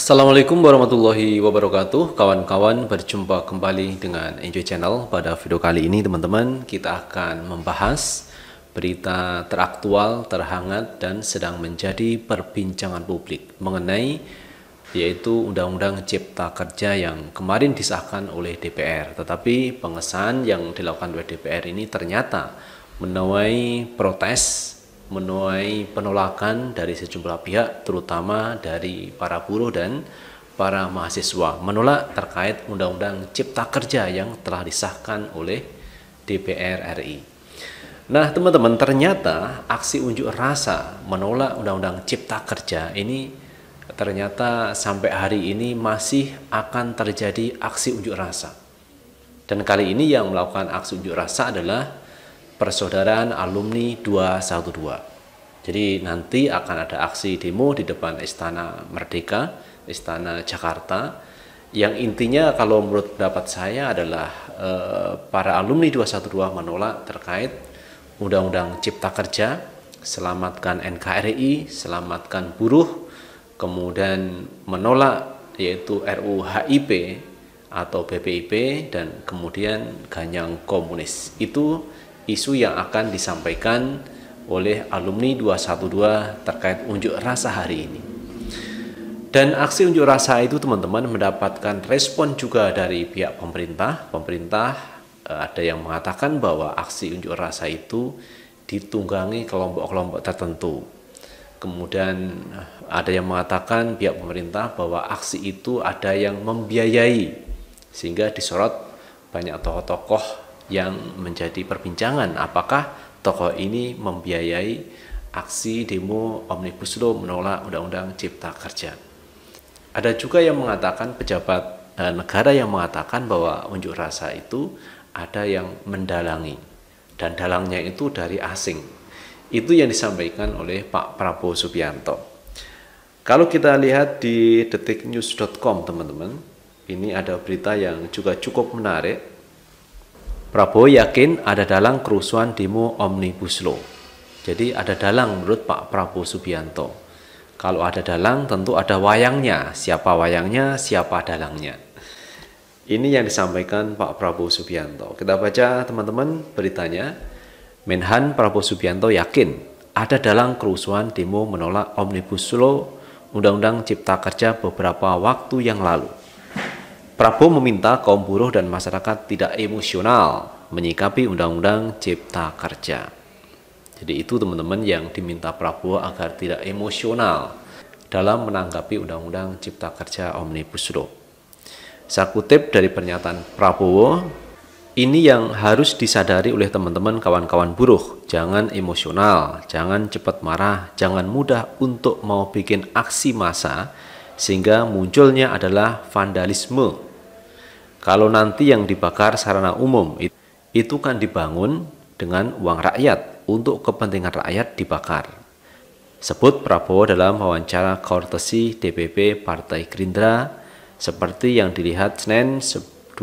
Assalamualaikum warahmatullahi wabarakatuh Kawan-kawan berjumpa kembali dengan Enjoy Channel Pada video kali ini teman-teman kita akan membahas Berita teraktual, terhangat dan sedang menjadi perbincangan publik Mengenai yaitu Undang-Undang Cipta Kerja yang kemarin disahkan oleh DPR Tetapi pengesahan yang dilakukan oleh DPR ini ternyata menuai protes menuai penolakan dari sejumlah pihak terutama dari para buruh dan para mahasiswa menolak terkait undang-undang cipta kerja yang telah disahkan oleh DPR RI. Nah, teman-teman, ternyata aksi unjuk rasa menolak undang-undang cipta kerja ini ternyata sampai hari ini masih akan terjadi aksi unjuk rasa. Dan kali ini yang melakukan aksi unjuk rasa adalah Persaudaraan Alumni 212. Jadi nanti akan ada aksi demo di depan Istana Merdeka, Istana Jakarta, yang intinya kalau menurut pendapat saya adalah eh, para alumni 212 menolak terkait Undang-Undang Cipta Kerja, selamatkan NKRI, selamatkan buruh, kemudian menolak yaitu RUHIP atau BPIP dan kemudian ganyang komunis. Itu isu yang akan disampaikan oleh alumni 212 terkait unjuk rasa hari ini. Dan aksi unjuk rasa itu teman-teman mendapatkan respon juga dari pihak pemerintah. Pemerintah eh, ada yang mengatakan bahwa aksi unjuk rasa itu ditunggangi kelompok-kelompok tertentu. Kemudian eh, ada yang mengatakan pihak pemerintah bahwa aksi itu ada yang membiayai sehingga disorot banyak tokoh-tokoh yang menjadi perbincangan apakah tokoh ini membiayai aksi demo Omnibus Law menolak Undang-Undang Cipta Kerja. Ada juga yang mengatakan pejabat eh, negara yang mengatakan bahwa unjuk rasa itu ada yang mendalangi dan dalangnya itu dari asing. Itu yang disampaikan oleh Pak Prabowo Subianto. Kalau kita lihat di detiknews.com teman-teman, ini ada berita yang juga cukup menarik Prabowo yakin ada dalang kerusuhan demo Omnibus Law. Jadi ada dalang menurut Pak Prabowo Subianto. Kalau ada dalang tentu ada wayangnya. Siapa wayangnya, siapa dalangnya. Ini yang disampaikan Pak Prabowo Subianto. Kita baca teman-teman beritanya. Menhan Prabowo Subianto yakin ada dalang kerusuhan demo menolak Omnibus Law Undang-Undang Cipta Kerja beberapa waktu yang lalu. Prabowo meminta kaum buruh dan masyarakat tidak emosional menyikapi Undang-Undang Cipta Kerja. Jadi itu teman-teman yang diminta Prabowo agar tidak emosional dalam menanggapi Undang-Undang Cipta Kerja Omnibus Law. Saya kutip dari pernyataan Prabowo, ini yang harus disadari oleh teman-teman kawan-kawan buruh. Jangan emosional, jangan cepat marah, jangan mudah untuk mau bikin aksi massa sehingga munculnya adalah vandalisme kalau nanti yang dibakar sarana umum itu kan dibangun dengan uang rakyat untuk kepentingan rakyat dibakar. Sebut Prabowo dalam wawancara kortesi DPP Partai Gerindra seperti yang dilihat Senin 12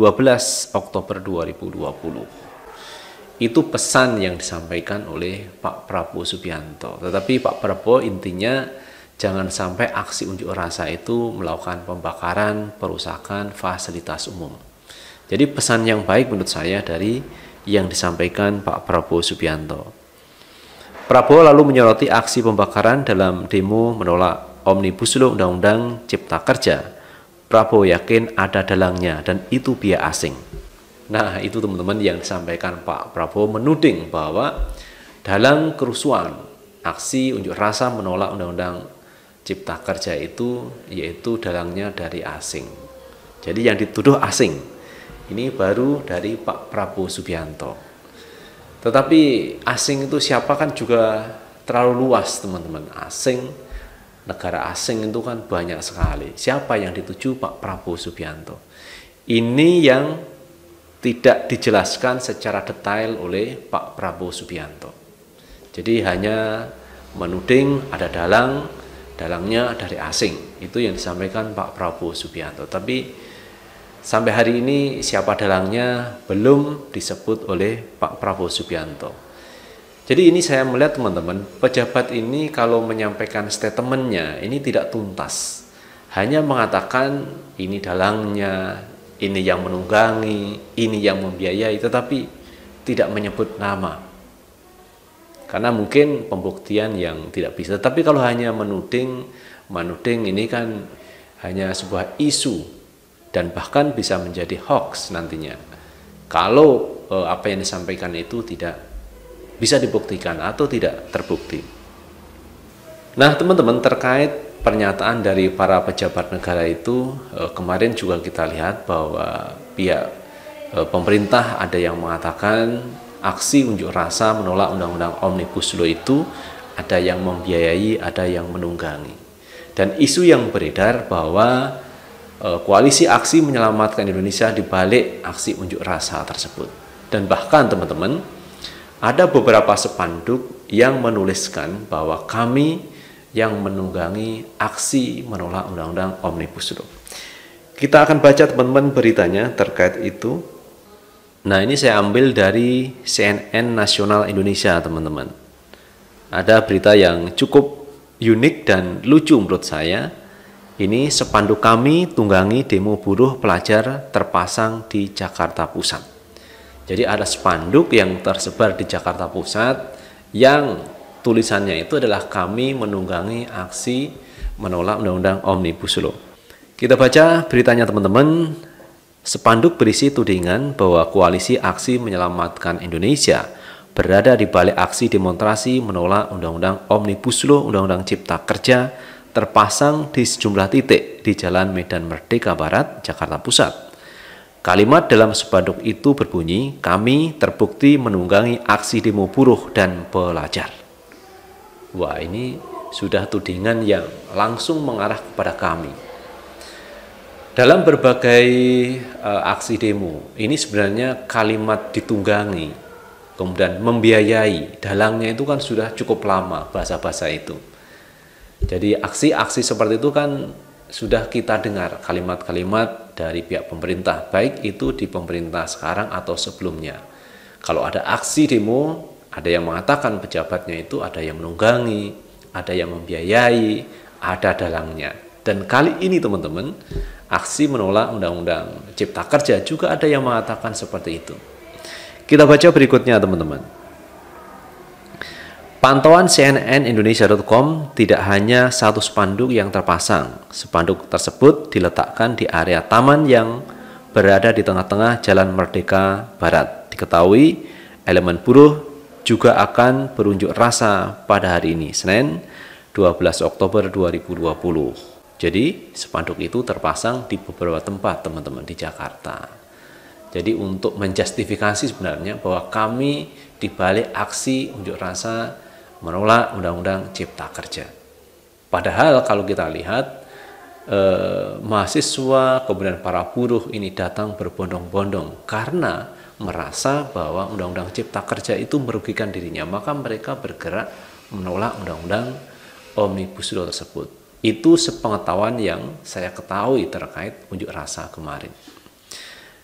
Oktober 2020 itu pesan yang disampaikan oleh Pak Prabowo Subianto. Tetapi Pak Prabowo intinya jangan sampai aksi unjuk rasa itu melakukan pembakaran, perusakan fasilitas umum. Jadi pesan yang baik menurut saya dari yang disampaikan Pak Prabowo Subianto. Prabowo lalu menyoroti aksi pembakaran dalam demo menolak Omnibus Law Undang-Undang Cipta Kerja. Prabowo yakin ada dalangnya dan itu biaya asing. Nah itu teman-teman yang disampaikan Pak Prabowo menuding bahwa dalam kerusuhan aksi unjuk rasa menolak Undang-Undang Cipta Kerja itu yaitu dalangnya dari asing. Jadi yang dituduh asing, ini baru dari Pak Prabowo Subianto. Tetapi asing itu siapa kan juga terlalu luas teman-teman. Asing, negara asing itu kan banyak sekali. Siapa yang dituju Pak Prabowo Subianto? Ini yang tidak dijelaskan secara detail oleh Pak Prabowo Subianto. Jadi hanya menuding ada dalang, dalangnya dari asing. Itu yang disampaikan Pak Prabowo Subianto. Tapi Sampai hari ini siapa dalangnya belum disebut oleh Pak Prabowo Subianto. Jadi ini saya melihat teman-teman, pejabat ini kalau menyampaikan statementnya ini tidak tuntas. Hanya mengatakan ini dalangnya, ini yang menunggangi, ini yang membiayai, tetapi tidak menyebut nama. Karena mungkin pembuktian yang tidak bisa. Tapi kalau hanya menuding, menuding ini kan hanya sebuah isu dan bahkan bisa menjadi hoax nantinya kalau eh, apa yang disampaikan itu tidak bisa dibuktikan atau tidak terbukti. Nah, teman-teman terkait pernyataan dari para pejabat negara itu eh, kemarin juga kita lihat bahwa pihak eh, pemerintah ada yang mengatakan aksi unjuk rasa menolak undang-undang omnibus law itu ada yang membiayai, ada yang menunggangi. Dan isu yang beredar bahwa Eh, koalisi aksi menyelamatkan Indonesia di balik aksi unjuk rasa tersebut. Dan bahkan teman-teman, ada beberapa sepanduk yang menuliskan bahwa kami yang menunggangi aksi menolak Undang-Undang Omnibus Law. Kita akan baca teman-teman beritanya terkait itu. Nah ini saya ambil dari CNN Nasional Indonesia teman-teman. Ada berita yang cukup unik dan lucu menurut saya ini sepanduk kami tunggangi demo buruh pelajar terpasang di Jakarta Pusat. Jadi ada sepanduk yang tersebar di Jakarta Pusat yang tulisannya itu adalah kami menunggangi aksi menolak Undang-Undang Omnibus Law. Kita baca beritanya teman-teman. Sepanduk berisi tudingan bahwa koalisi aksi menyelamatkan Indonesia berada di balik aksi demonstrasi menolak Undang-Undang Omnibus Law, Undang-Undang Cipta Kerja, terpasang di sejumlah titik di Jalan Medan Merdeka Barat, Jakarta Pusat. Kalimat dalam sepanduk itu berbunyi, kami terbukti menunggangi aksi demo buruh dan pelajar. Wah ini sudah tudingan yang langsung mengarah kepada kami. Dalam berbagai uh, aksi demo, ini sebenarnya kalimat ditunggangi, kemudian membiayai, dalangnya itu kan sudah cukup lama bahasa-bahasa itu. Jadi aksi-aksi seperti itu kan sudah kita dengar kalimat-kalimat dari pihak pemerintah, baik itu di pemerintah sekarang atau sebelumnya. Kalau ada aksi demo, ada yang mengatakan pejabatnya itu ada yang menunggangi, ada yang membiayai, ada dalangnya. Dan kali ini teman-teman, aksi menolak Undang-Undang Cipta Kerja juga ada yang mengatakan seperti itu. Kita baca berikutnya teman-teman. Pantauan CNN Indonesia.com tidak hanya satu spanduk yang terpasang. Spanduk tersebut diletakkan di area taman yang berada di tengah-tengah Jalan Merdeka Barat. Diketahui elemen buruh juga akan berunjuk rasa pada hari ini, Senin 12 Oktober 2020. Jadi spanduk itu terpasang di beberapa tempat teman-teman di Jakarta. Jadi untuk menjustifikasi sebenarnya bahwa kami di balik aksi unjuk rasa menolak undang-undang cipta kerja. Padahal kalau kita lihat eh, mahasiswa kemudian para buruh ini datang berbondong-bondong karena merasa bahwa undang-undang cipta kerja itu merugikan dirinya, maka mereka bergerak menolak undang-undang omnibus law tersebut. Itu sepengetahuan yang saya ketahui terkait unjuk rasa kemarin.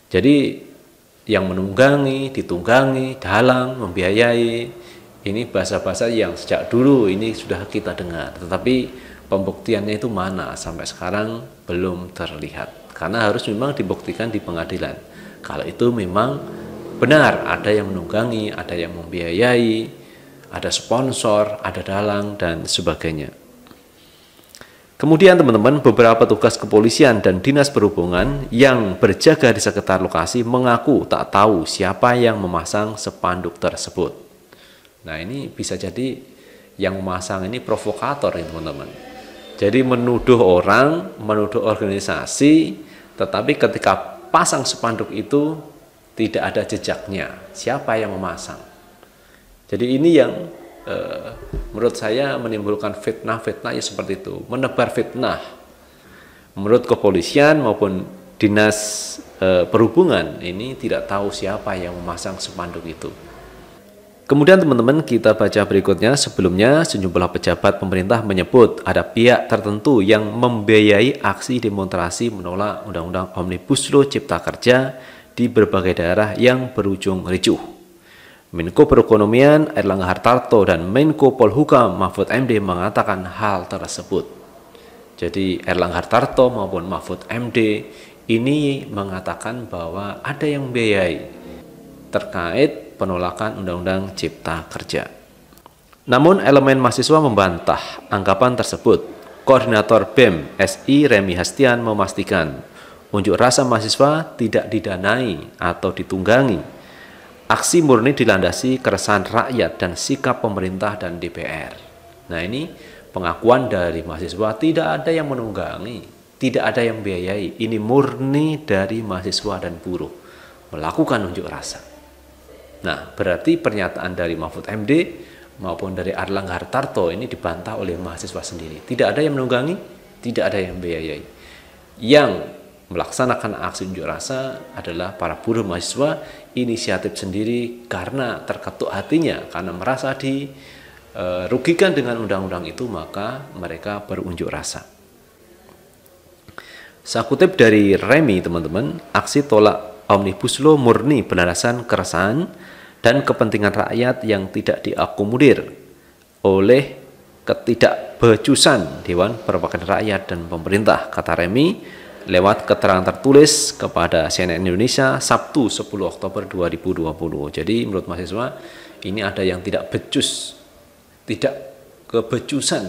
Jadi yang menunggangi, ditunggangi, dalang, membiayai, ini bahasa-bahasa yang sejak dulu ini sudah kita dengar, tetapi pembuktiannya itu mana sampai sekarang belum terlihat. Karena harus memang dibuktikan di pengadilan. Kalau itu memang benar ada yang menunggangi, ada yang membiayai, ada sponsor, ada dalang dan sebagainya. Kemudian teman-teman, beberapa petugas kepolisian dan dinas perhubungan yang berjaga di sekitar lokasi mengaku tak tahu siapa yang memasang sepanduk tersebut. Nah ini bisa jadi yang memasang ini provokator ya teman-teman. Jadi menuduh orang, menuduh organisasi, tetapi ketika pasang sepanduk itu tidak ada jejaknya. Siapa yang memasang? Jadi ini yang eh, menurut saya menimbulkan fitnah-fitnah ya seperti itu, menebar fitnah. Menurut kepolisian maupun dinas eh, perhubungan ini tidak tahu siapa yang memasang sepanduk itu. Kemudian teman-teman kita baca berikutnya, sebelumnya sejumlah pejabat pemerintah menyebut ada pihak tertentu yang membiayai aksi demonstrasi menolak Undang-Undang Omnibus Law Cipta Kerja di berbagai daerah yang berujung ricuh. Menko Perekonomian Erlangga Hartarto dan Menko Polhukam Mahfud MD mengatakan hal tersebut. Jadi Erlangga Hartarto maupun Mahfud MD ini mengatakan bahwa ada yang membiayai terkait penolakan Undang-Undang Cipta Kerja. Namun elemen mahasiswa membantah anggapan tersebut. Koordinator BEM SI Remi Hastian memastikan unjuk rasa mahasiswa tidak didanai atau ditunggangi. Aksi murni dilandasi keresahan rakyat dan sikap pemerintah dan DPR. Nah ini pengakuan dari mahasiswa tidak ada yang menunggangi, tidak ada yang biayai. Ini murni dari mahasiswa dan buruh melakukan unjuk rasa. Nah, berarti pernyataan dari Mahfud MD maupun dari Arlang Hartarto ini dibantah oleh mahasiswa sendiri. Tidak ada yang menunggangi, tidak ada yang biayai. Yang melaksanakan aksi unjuk rasa adalah para buruh mahasiswa inisiatif sendiri karena terketuk hatinya, karena merasa dirugikan dengan undang-undang itu, maka mereka berunjuk rasa. Saya kutip dari Remi, teman-teman, aksi tolak Omnibus Law murni penarasan keresahan dan kepentingan rakyat yang tidak diakomodir oleh ketidakbecusan Dewan Perwakilan Rakyat dan pemerintah, kata Remi lewat keterangan tertulis kepada CNN Indonesia Sabtu 10 Oktober 2020. Jadi menurut mahasiswa ini ada yang tidak becus, tidak kebecusan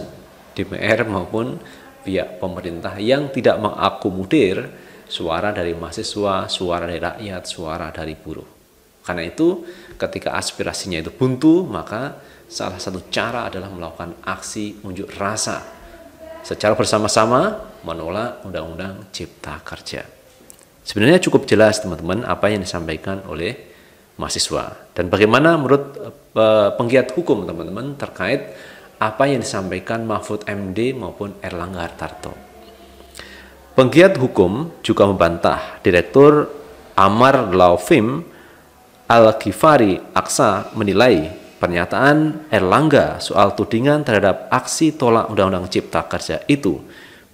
DPR maupun pihak pemerintah yang tidak mengakomodir suara dari mahasiswa, suara dari rakyat, suara dari buruh. Karena itu ketika aspirasinya itu buntu, maka salah satu cara adalah melakukan aksi unjuk rasa secara bersama-sama menolak Undang-Undang Cipta Kerja. Sebenarnya cukup jelas teman-teman apa yang disampaikan oleh mahasiswa dan bagaimana menurut eh, eh, penggiat hukum teman-teman terkait apa yang disampaikan Mahfud MD maupun Erlangga Hartarto. Penggiat hukum juga membantah Direktur Amar Laufim Al-Ghifari Aksa menilai pernyataan Erlangga soal tudingan terhadap aksi tolak Undang-Undang Cipta Kerja itu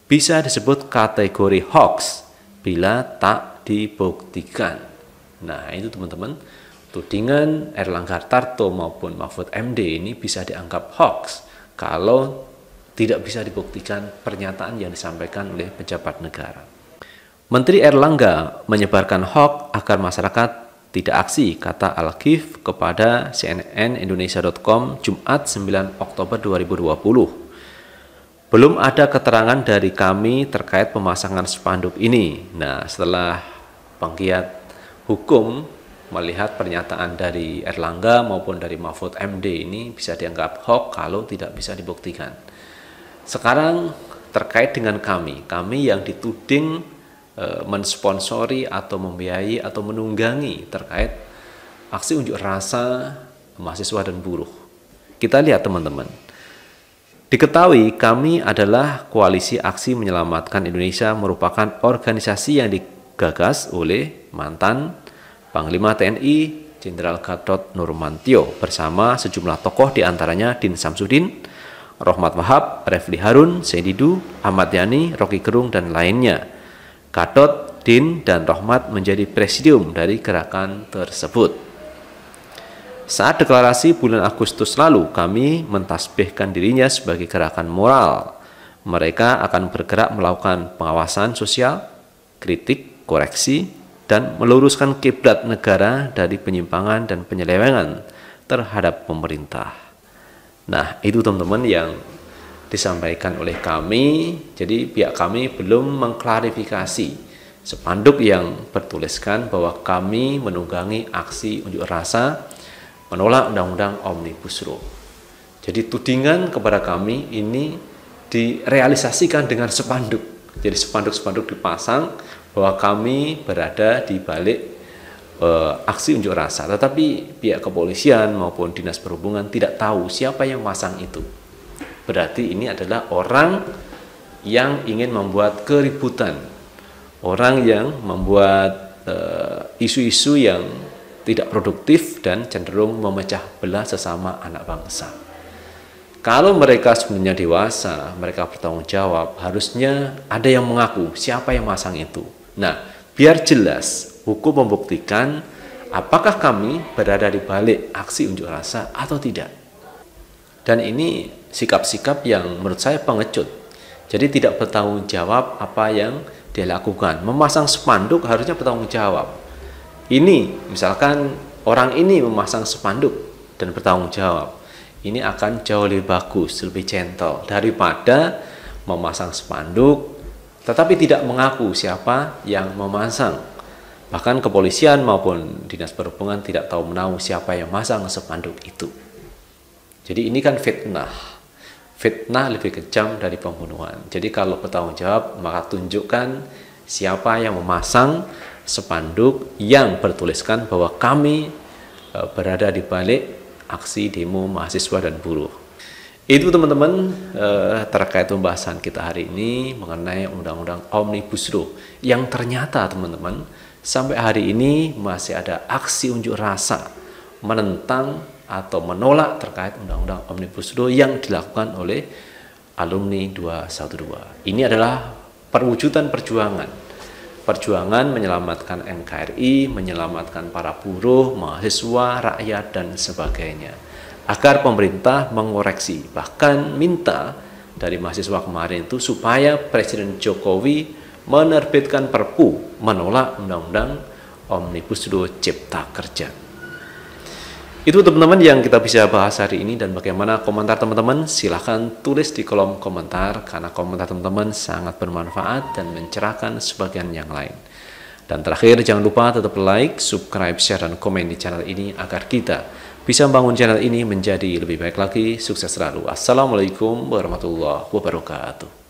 bisa disebut kategori hoax bila tak dibuktikan. Nah itu teman-teman, tudingan Erlangga Tarto maupun Mahfud MD ini bisa dianggap hoax kalau tidak bisa dibuktikan pernyataan yang disampaikan oleh pejabat negara. Menteri Erlangga menyebarkan hoax agar masyarakat tidak aksi, kata Al-Ghif kepada cnnindonesia.com Jumat 9 Oktober 2020. Belum ada keterangan dari kami terkait pemasangan spanduk ini. Nah, setelah penggiat hukum melihat pernyataan dari Erlangga maupun dari Mahfud MD ini bisa dianggap hoax kalau tidak bisa dibuktikan. Sekarang terkait dengan kami, kami yang dituding e, mensponsori atau membiayai atau menunggangi terkait aksi unjuk rasa mahasiswa dan buruh. Kita lihat teman-teman. Diketahui kami adalah koalisi aksi menyelamatkan Indonesia merupakan organisasi yang digagas oleh mantan Panglima TNI Jenderal Gatot Nurmantio bersama sejumlah tokoh diantaranya Din Samsudin, Rohmat Wahab, Refli Harun, Sedidu, Ahmad Yani, Rocky Gerung, dan lainnya. Gatot, Din, dan Rohmat menjadi presidium dari gerakan tersebut. Saat deklarasi bulan Agustus lalu, kami mentasbihkan dirinya sebagai gerakan moral. Mereka akan bergerak melakukan pengawasan sosial, kritik, koreksi, dan meluruskan kiblat negara dari penyimpangan dan penyelewengan terhadap pemerintah. Nah, itu teman-teman yang disampaikan oleh kami. Jadi pihak kami belum mengklarifikasi sepanduk yang bertuliskan bahwa kami menunggangi aksi unjuk rasa menolak undang-undang Omnibus Law. Jadi tudingan kepada kami ini direalisasikan dengan sepanduk. Jadi sepanduk-sepanduk dipasang bahwa kami berada di balik uh, aksi unjuk rasa, tetapi pihak kepolisian maupun dinas perhubungan tidak tahu siapa yang masang itu. Berarti ini adalah orang yang ingin membuat keributan, orang yang membuat eh, isu-isu uh, yang tidak produktif dan cenderung memecah belah sesama anak bangsa. Kalau mereka sebenarnya dewasa, mereka bertanggung jawab, harusnya ada yang mengaku siapa yang masang itu. Nah, biar jelas Hukum membuktikan apakah kami berada di balik aksi unjuk rasa atau tidak. Dan ini sikap-sikap yang menurut saya pengecut. Jadi tidak bertanggung jawab apa yang dia lakukan. Memasang spanduk harusnya bertanggung jawab. Ini misalkan orang ini memasang spanduk dan bertanggung jawab. Ini akan jauh lebih bagus, lebih gentle daripada memasang spanduk tetapi tidak mengaku siapa yang memasang Bahkan kepolisian maupun dinas perhubungan tidak tahu menahu siapa yang masang sepanduk itu. Jadi ini kan fitnah. Fitnah lebih kejam dari pembunuhan. Jadi kalau bertanggung jawab maka tunjukkan siapa yang memasang sepanduk yang bertuliskan bahwa kami e, berada di balik aksi demo mahasiswa dan buruh. Itu teman-teman e, terkait pembahasan kita hari ini mengenai undang-undang Omnibus Law yang ternyata teman-teman Sampai hari ini masih ada aksi unjuk rasa menentang atau menolak terkait undang-undang Omnibus Law yang dilakukan oleh alumni 212. Ini adalah perwujudan perjuangan. Perjuangan menyelamatkan NKRI, menyelamatkan para buruh, mahasiswa, rakyat, dan sebagainya. Agar pemerintah mengoreksi, bahkan minta dari mahasiswa kemarin itu supaya Presiden Jokowi menerbitkan Perpu menolak Undang-Undang Omnibus Law Cipta Kerja. Itu teman-teman yang kita bisa bahas hari ini dan bagaimana komentar teman-teman silahkan tulis di kolom komentar karena komentar teman-teman sangat bermanfaat dan mencerahkan sebagian yang lain. Dan terakhir jangan lupa tetap like, subscribe, share, dan komen di channel ini agar kita bisa membangun channel ini menjadi lebih baik lagi. Sukses selalu. Assalamualaikum warahmatullahi wabarakatuh.